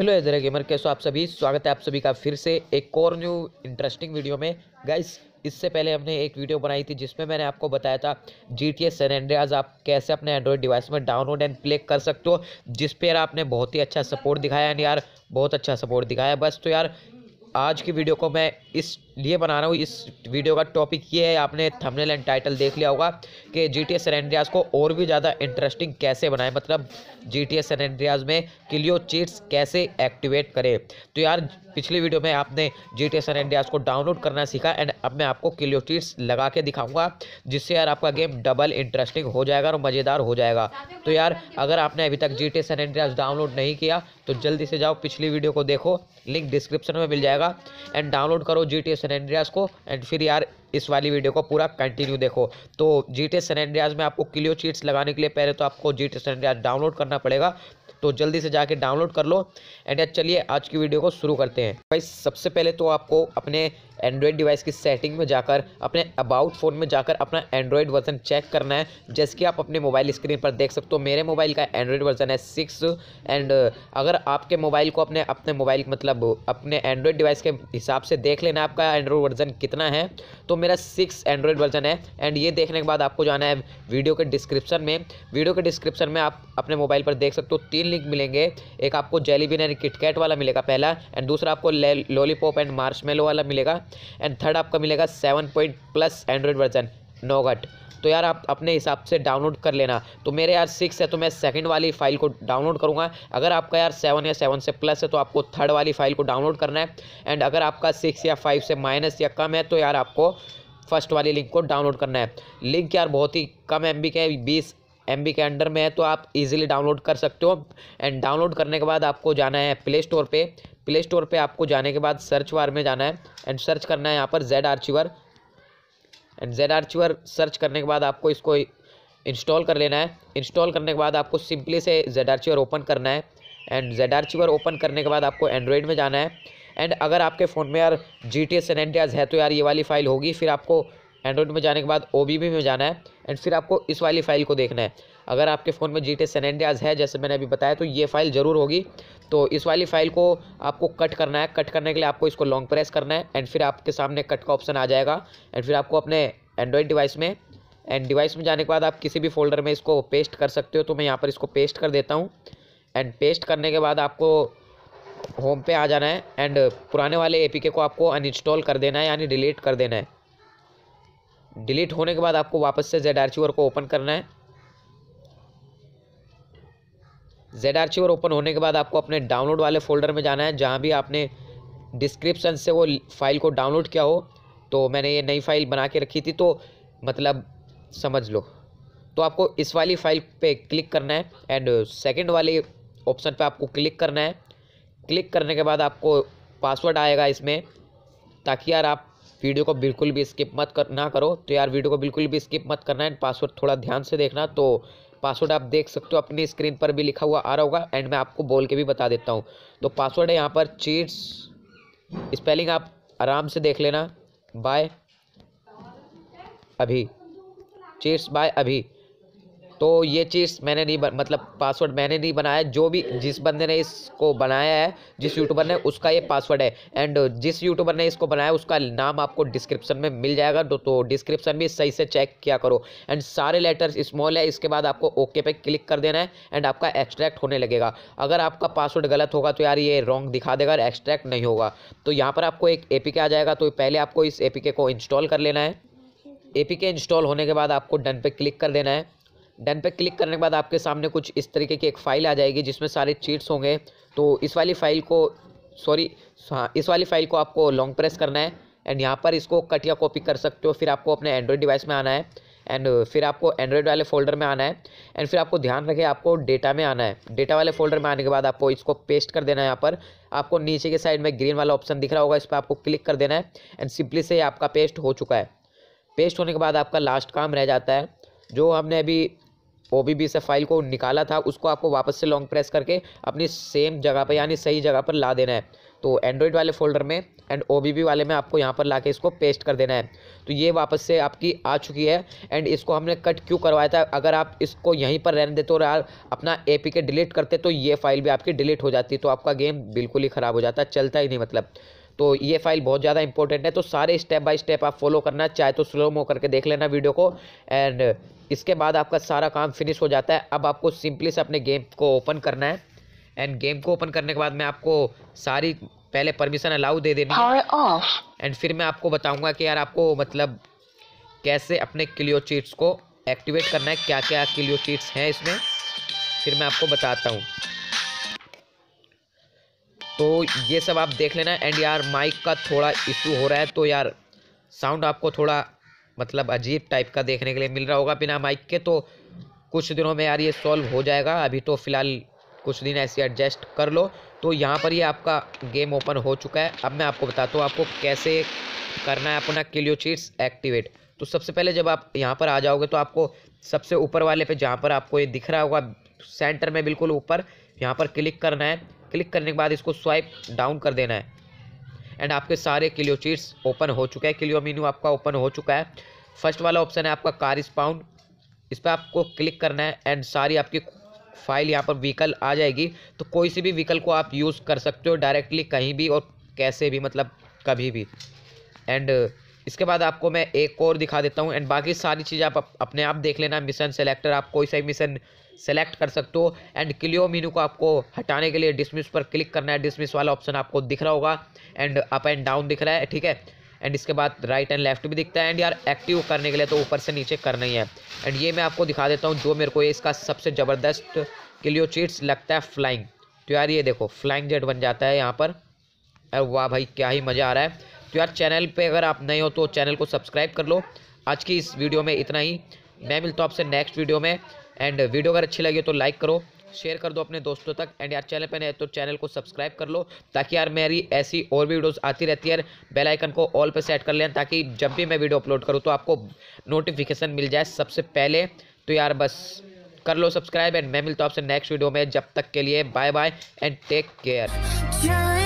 hello ager gamer कैसे आप सभी स्वागत है आप सभी का फिर से एक और न्यू इंटरेस्टिंग वीडियो में गाइस इससे पहले हमने एक वीडियो बनाई थी जिसमें मैंने आपको बताया था जी टी एस एंड्रियाज आप कैसे अपने एंड्रॉयड डिवाइस में डाउनलोड एंड प्ले कर सकते हो जिस पर यार आपने बहुत ही अच्छा सपोर्ट दिखाया एंड यार बहुत अच्छा सपोर्ट दिखाया बस तो यार आज की वीडियो को मैं इस लिए बना रहा हूँ इस वीडियो का टॉपिक ये है आपने थंबनेल एंड टाइटल देख लिया होगा कि जी टी एस को और भी ज़्यादा इंटरेस्टिंग कैसे बनाएं मतलब जी टी एस में क्लियो चीट्स कैसे एक्टिवेट करें तो यार पिछली वीडियो में आपने जी टी एस को डाउनलोड करना सीखा एंड अब मैं आपको क्लियो चीट्स लगा के दिखाऊँगा जिससे यार आपका गेम डबल इंटरेस्टिंग हो जाएगा और मज़ेदार हो जाएगा तो यार अगर आपने अभी तक जी टी एस डाउनलोड नहीं किया तो जल्दी से जाओ पिछली वीडियो को देखो लिंक डिस्क्रिप्शन में मिल जाएगा एंड डाउनलोड करो जी टी सन को एंड फिर यार इस वाली वीडियो को पूरा कंटिन्यू देखो तो जी टी सन में आपको क्लियो चीट्स लगाने के लिए पहले तो आपको जी टी सन डाउनलोड करना पड़ेगा तो जल्दी से जाके डाउनलोड कर लो एंड यार चलिए आज की वीडियो को शुरू करते हैं भाई सबसे पहले तो आपको अपने एंड्रॉयड डिवाइस की सेटिंग में जाकर अपने अबाउट फ़ोन में जाकर अपना एंड्रॉयड वर्जन चेक करना है जैसे कि आप अपने मोबाइल स्क्रीन पर देख सकते हो मेरे मोबाइल का एंड्रॉयड वर्जन है सिक्स एंड अगर आपके मोबाइल को अपने अपने मोबाइल मतलब अपने एंड्रॉयड डिवाइस के हिसाब से देख लेना आपका एंड्रॉयड वर्जन कितना है तो मेरा सिक्स एंड्रॉयड वर्जन है एंड ये देखने के बाद आपको जाना है वीडियो के डिस्क्रिप्शन में वीडियो के डिस्क्रिप्शन में आप अपने मोबाइल पर देख सकते हो तीन लिंक मिलेंगे एक आपको जेलीबिन एंड किटकैट वाला मिलेगा पहला एंड दूसरा आपको लॉलीपॉप एंड मार्शमेलो वाला मिलेगा एंड थर्ड आपका मिलेगा seven point plus Android version Nougat तो यार आप अपने हिसाब से डाउनलोड कर लेना तो मेरे यार सिक्स है तो मैं सेकंड वाली फ़ाइल को डाउनलोड करूँगा अगर आपका यार सेवन या सेवन से प्लस है तो आपको थर्ड वाली फ़ाइल को डाउनलोड करना है एंड अगर आपका सिक्स या फाइव से माइनस या कम है तो यार आपको फर्स्ट वाली लिंक को डाउनलोड करना है लिंक यार बहुत ही कम एम के बीस एम के अंडर में है तो आप इजीली डाउनलोड कर सकते हो एंड डाउनलोड करने के बाद आपको जाना है प्ले स्टोर पर प्ले स्टोर पर आपको जाने के बाद सर्च वार में जाना है एंड सर्च करना है यहाँ पर Z archiver and Z archiver search करने के बाद आपको इसको इंस्टॉल कर लेना है इंस्टॉल करने के बाद आपको सिंपली से जेड आर्चिवर ओपन करना है एंड जेड आर्चिवर ओपन करने के बाद आपको एंड्रॉयड में जाना है एंड अगर आपके फ़ोन में यार जी टी एस है तो यार ये वाली फ़ाइल होगी फिर आपको एंड्रॉयड में जाने के बाद ओ बी बी में जाना है एंड फिर आपको इस वाली फ़ाइल को देखना है अगर आपके फ़ोन में जी टी सैनडियाज है जैसे मैंने अभी बताया तो ये फाइल ज़रूर होगी तो इस वाली फाइल को आपको कट करना है कट करने के लिए आपको इसको लॉन्ग प्रेस करना है एंड फिर आपके सामने कट का ऑप्शन आ जाएगा एंड फिर आपको अपने एंड्रॉयड डिवाइस में एंड डिवाइस में जाने के बाद आप किसी भी फोल्डर में इसको पेस्ट कर सकते हो तो मैं यहाँ पर इसको पेस्ट कर देता हूँ एंड पेस्ट करने के बाद आपको होम पे आ जाना है एंड पुराने वाले एपीके को आपको अनइंस्टॉल कर देना है यानी डिलीट कर देना है डिलीट होने के बाद आपको वापस से जेड आर को ओपन करना है जेड आर ओपन होने के बाद आपको अपने डाउनलोड वाले फ़ोल्डर में जाना है जहाँ भी आपने डिस्क्रिप्सन से वो फाइल को डाउनलोड किया हो तो मैंने ये नई फाइल बना के रखी थी तो मतलब समझ लो तो आपको इस वाली फाइल पे क्लिक करना है एंड सेकंड वाले ऑप्शन पे आपको क्लिक करना है क्लिक करने के बाद आपको पासवर्ड आएगा इसमें ताकि यार आप वीडियो को बिल्कुल भी स्किप मत कर ना करो तो यार वीडियो को बिल्कुल भी स्किप मत करना है पासवर्ड थोड़ा ध्यान से देखना तो पासवर्ड आप देख सकते हो अपनी स्क्रीन पर भी लिखा हुआ आ रहा होगा एंड मैं आपको बोल के भी बता देता हूँ तो पासवर्ड है यहाँ पर चीट्स स्पेलिंग आप आराम से देख लेना बाय अभी चीट्स बाय अभी तो ये चीज़ मैंने नहीं बन, मतलब पासवर्ड मैंने नहीं बनाया जो भी जिस बंदे ने इसको बनाया है जिस यूट्यूबर ने उसका ये पासवर्ड है एंड जिस यूट्यूबर ने इसको बनाया उसका नाम आपको डिस्क्रिप्शन में मिल जाएगा तो, तो डिस्क्रिप्शन भी सही से चेक किया करो एंड सारे लेटर्स स्मॉल है इसके बाद आपको ओके पे क्लिक कर देना है एंड आपका एक्सट्रैक्ट होने लगेगा अगर आपका पासवर्ड गलत होगा तो यार ये रॉन्ग दिखा देगा और एक्सट्रैक्ट नहीं होगा तो यहाँ पर आपको एक के आ जाएगा तो पहले आपको इस के को इंस्टॉल कर लेना है के इंस्टॉल होने के बाद आपको डन पे क्लिक कर देना है डन पे क्लिक करने के बाद आपके सामने कुछ इस तरीके की एक फ़ाइल आ जाएगी जिसमें सारे चीट्स होंगे तो इस वाली फ़ाइल को सॉरी हाँ इस वाली फ़ाइल को आपको लॉन्ग प्रेस करना है एंड यहाँ पर इसको कट या कॉपी कर सकते हो फिर आपको अपने एंड्रॉयड डिवाइस में आना है एंड फिर आपको एंड्रॉयड वाले फोल्डर में आना है एंड फिर आपको ध्यान रखें आपको डेटा में आना है डेटा वाले फोल्डर में आने के बाद आपको इसको पेस्ट कर देना है यहाँ पर आपको नीचे के साइड में ग्रीन वाला ऑप्शन दिख रहा होगा इस पर आपको क्लिक कर देना है एंड सिंपली से आपका पेस्ट हो चुका है पेस्ट होने के बाद आपका लास्ट काम रह जाता है जो हमने अभी ओ से फाइल को निकाला था उसको आपको वापस से लॉन्ग प्रेस करके अपनी सेम जगह पर यानी सही जगह पर ला देना है तो एंड्रॉयड वाले फोल्डर में एंड ओ वाले में आपको यहाँ पर ला के इसको पेस्ट कर देना है तो ये वापस से आपकी आ चुकी है एंड इसको हमने कट क्यों करवाया था अगर आप इसको यहीं पर रहने देते और यार अपना ए डिलीट करते तो ये फाइल भी आपकी डिलीट हो जाती तो आपका गेम बिल्कुल ही ख़राब हो जाता चलता ही नहीं मतलब तो ये फाइल बहुत ज़्यादा इंपॉर्टेंट है तो सारे स्टेप बाय स्टेप आप फॉलो करना चाहे तो स्लो मो करके देख लेना वीडियो को एंड इसके बाद आपका सारा काम फिनिश हो जाता है अब आपको सिंपली से अपने गेम को ओपन करना है एंड गेम को ओपन करने के बाद मैं आपको सारी पहले परमिशन अलाउ दे देनी एंड फिर मैं आपको बताऊँगा कि यार आपको मतलब कैसे अपने क्लियो चीट्स को एक्टिवेट करना है क्या क्या क्लियो चीट्स हैं इसमें फिर मैं आपको बताता हूँ तो ये सब आप देख लेना एंड यार माइक का थोड़ा इशू हो रहा है तो यार साउंड आपको थोड़ा मतलब अजीब टाइप का देखने के लिए मिल रहा होगा बिना माइक के तो कुछ दिनों में यार ये सॉल्व हो जाएगा अभी तो फ़िलहाल कुछ दिन ऐसे एडजस्ट कर लो तो यहाँ पर ये आपका गेम ओपन हो चुका है अब मैं आपको बताता हूँ आपको कैसे करना है अपना किलियो चीट्स एक्टिवेट तो सबसे पहले जब आप यहाँ पर आ जाओगे तो आपको सबसे ऊपर वाले पे जहाँ पर आपको ये दिख रहा होगा सेंटर में बिल्कुल ऊपर यहाँ पर क्लिक करना है क्लिक करने के बाद इसको स्वाइप डाउन कर देना है एंड आपके सारे क्लियो चीट्स ओपन हो चुके हैं क्लियो मीनू आपका ओपन हो चुका है फर्स्ट वाला ऑप्शन है आपका कार स्पाउंड इस पर आपको क्लिक करना है एंड सारी आपकी फाइल यहाँ पर व्हीकल आ जाएगी तो कोई सी भी व्हीकल को आप यूज़ कर सकते हो डायरेक्टली कहीं भी और कैसे भी मतलब कभी भी एंड इसके बाद आपको मैं एक और दिखा देता हूँ एंड बाकी सारी चीज़ आप अपने आप देख लेना मिशन सेलेक्टर आप कोई सा मिशन सेलेक्ट कर सकते हो एंड क्लियो मीनू को आपको हटाने के लिए डिसमिस पर क्लिक करना है डिसमिस वाला ऑप्शन आपको दिख रहा होगा एंड अप एंड डाउन दिख रहा है ठीक है एंड इसके बाद राइट एंड लेफ्ट भी दिखता है एंड यार एक्टिव करने के लिए तो ऊपर से नीचे करना ही है एंड ये मैं आपको दिखा देता हूँ जो मेरे को ये इसका सबसे ज़बरदस्त क्लियो चीट्स लगता है फ्लाइंग तो यार ये देखो फ्लाइंग जेट बन जाता है यहाँ पर वाह भाई क्या ही मज़ा आ रहा है तो यार चैनल पे अगर आप नए हो तो चैनल को सब्सक्राइब कर लो आज की इस वीडियो में इतना ही मैं मिलता हूँ आपसे नेक्स्ट वीडियो में एंड वीडियो अगर अच्छी लगी तो लाइक करो शेयर कर दो अपने दोस्तों तक एंड यार चैनल पे नए तो चैनल को सब्सक्राइब कर लो ताकि यार मेरी ऐसी और भी वीडियोस आती रहती है बेल आइकन को ऑल पे सेट कर लें ताकि जब भी मैं वीडियो अपलोड करूँ तो आपको नोटिफिकेशन मिल जाए सबसे पहले तो यार बस कर लो सब्सक्राइब एंड मैं मिलता हूँ आपसे नेक्स्ट वीडियो में जब तक के लिए bye bye and take care